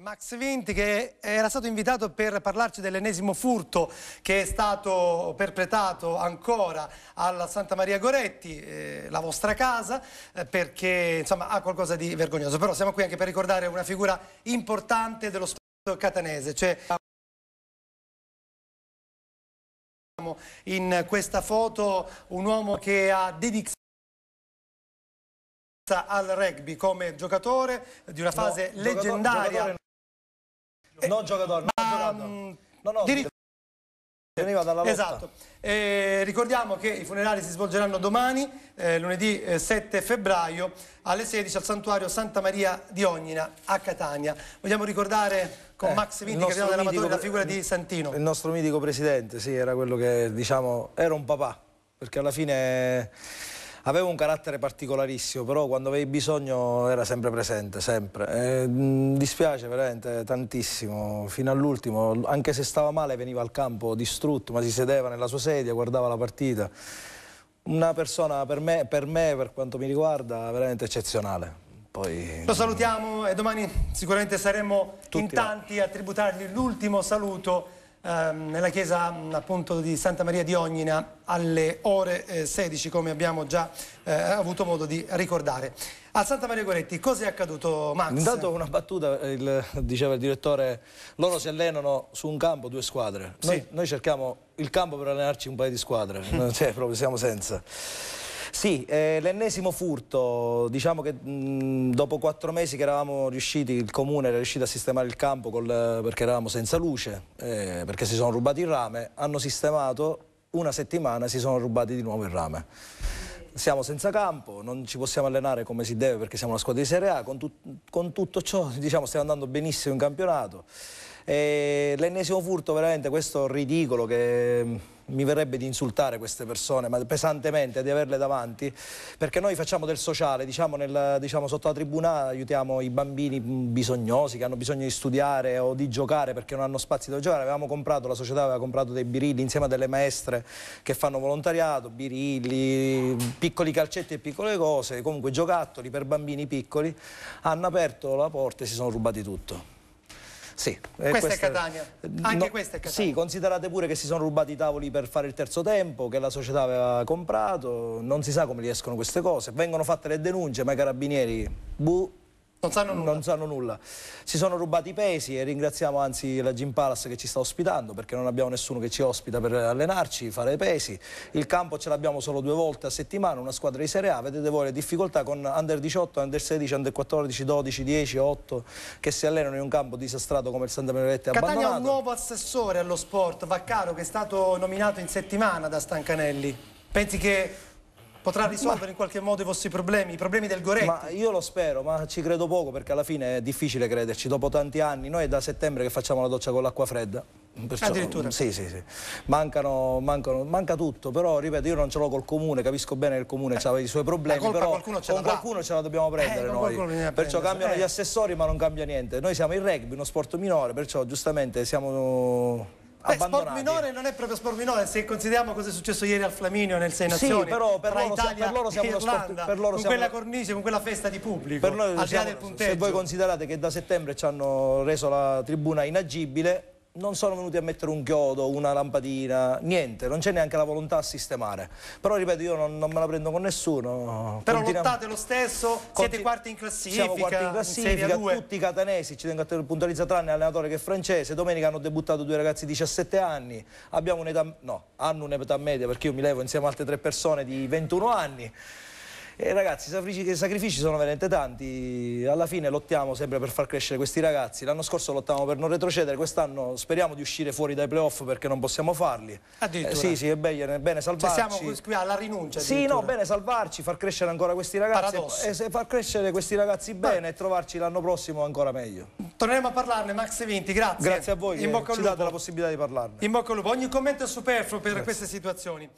Max Vinti che era stato invitato per parlarci dell'ennesimo furto che è stato perpetrato ancora alla Santa Maria Goretti, eh, la vostra casa, eh, perché insomma ha qualcosa di vergognoso. Però siamo qui anche per ricordare una figura importante dello sport catanese, cioè in questa foto un uomo che ha dedicato al rugby come giocatore di una fase no, leggendaria. non giocatore, non ma, non giocatore. No, no, mm, Veniva dalla lotta. Esatto. Eh, ricordiamo che i funerali si svolgeranno domani, eh, lunedì eh, 7 febbraio, alle 16 al santuario Santa Maria di Ognina a Catania. Vogliamo ricordare con eh, Max Vinti, che dell'Amatore, la figura di Santino. Il nostro mitico presidente, sì, era quello che, diciamo, era un papà, perché alla fine aveva un carattere particolarissimo, però quando avevi bisogno era sempre presente, sempre. E, mh, dispiace veramente tantissimo, fino all'ultimo, anche se stava male veniva al campo distrutto, ma si sedeva nella sua sedia, guardava la partita. Una persona per me, per, me, per quanto mi riguarda, veramente eccezionale. Poi... Lo salutiamo e domani sicuramente saremo Tutti in tanti là. a tributargli l'ultimo saluto Ehm, nella chiesa appunto di Santa Maria di Ognina alle ore 16 eh, come abbiamo già eh, avuto modo di ricordare. A Santa Maria Goretti cosa è accaduto Max? Intanto una battuta, eh, il, diceva il direttore, loro si allenano su un campo due squadre, noi, sì. noi cerchiamo il campo per allenarci un paio di squadre, cioè, proprio siamo senza. Sì, eh, l'ennesimo furto, diciamo che mh, mm, dopo quattro mesi che eravamo riusciti, il comune era riuscito a sistemare il campo col, perché eravamo senza luce, eh, perché si sono rubati il rame, hanno sistemato una settimana e si sono rubati di nuovo il rame. Siamo senza campo, non ci possiamo allenare come si deve perché siamo una squadra di Serie A, con, tu, con tutto ciò diciamo, stiamo andando benissimo in campionato. E l'ennesimo furto veramente questo ridicolo che mm, mi verrebbe di insultare queste persone, ma pesantemente, di averle davanti, perché noi facciamo del sociale, diciamo, nel, diciamo, sotto la tribuna aiutiamo i bambini mm, bisognosi che hanno bisogno di studiare o di giocare perché non hanno spazi dove giocare, avevamo comprato, la società aveva comprato dei birilli insieme a delle maestre che fanno volontariato, birilli, piccoli calcetti e piccole cose, comunque giocattoli per bambini piccoli, hanno aperto la porta e si sono rubati tutto. Sì, questa, eh, questa, è Catania, eh, anche no, questa è Catania. Sì, considerate pure che si sono rubati i tavoli per fare il terzo tempo, che la società aveva comprato, non si sa come riescono queste cose, vengono fatte le denunce, ma i carabinieri, buh, non sanno nulla. Non sanno nulla. Si sono rubati i pesi e ringraziamo anzi la Gym Palace che ci sta ospitando perché non abbiamo nessuno che ci ospita per allenarci, fare i pesi. Il campo ce l'abbiamo solo due volte a settimana, una squadra di Serie A. Vedete voi le difficoltà con under 18, under 16, under 14, 12, 10, 8 che si allenano in un campo disastrato come il Santa Benedetta Catania abbandonato. Catania ha un nuovo assessore allo sport, Vaccaro, che è stato nominato in settimana da Stancanelli. Pensi che potrà risolvere ma... in qualche modo i vostri problemi, i problemi del Goretti. Ma io lo spero, ma ci credo poco perché alla fine è difficile crederci. Dopo tanti anni, noi è da settembre che facciamo la doccia con l'acqua fredda. Perciò, Addirittura? Sì, sì, sì. Mancano, mancano, manca tutto, però ripeto, io non ce l'ho col comune, capisco bene che il comune eh, ha i suoi problemi, però qualcuno con qualcuno ce la dobbiamo eh, prendere eh, noi. Perciò prendere. cambiano eh. gli assessori ma non cambia niente. Noi siamo il rugby, uno sport minore, perciò giustamente siamo Beh, sport minore non è proprio sport minore se consideriamo cosa è successo ieri al Flaminio nel 6 Nazioni sì, però per loro, Italia per loro siamo e Irlanda sport, per loro con siamo... quella cornice con quella festa di pubblico per noi, al siamo, del punteggio se voi considerate che da settembre ci hanno reso la tribuna inagibile non sono venuti a mettere un chiodo, una lampadina, niente, non c'è neanche la volontà a sistemare. Però ripeto, io non, non me la prendo con nessuno. Però Continuiamo... lottate lo stesso, siete quarti in classifica. Siamo quarti in classifica, in tutti i catanesi, ci tengo a puntualizzare tranne l'allenatore che è francese, domenica hanno debuttato due ragazzi di 17 anni, abbiamo un'età, no, hanno un'età media perché io mi levo insieme a altre tre persone di 21 anni. E ragazzi, i sacrifici sono veramente tanti, alla fine lottiamo sempre per far crescere questi ragazzi, l'anno scorso lottavamo per non retrocedere, quest'anno speriamo di uscire fuori dai playoff perché non possiamo farli. Addirittura. Eh, sì, sì, è bene, è bene salvarci. Cioè siamo qui alla rinuncia. Sì, no, bene salvarci, far crescere ancora questi ragazzi e, e far crescere questi ragazzi bene Beh. e trovarci l'anno prossimo ancora meglio. Torneremo a parlarne, Max Vinti, grazie. Grazie a voi In eh, bocca al ci date la possibilità di parlarne. In bocca al lupo, ogni commento è superfluo per grazie. queste situazioni.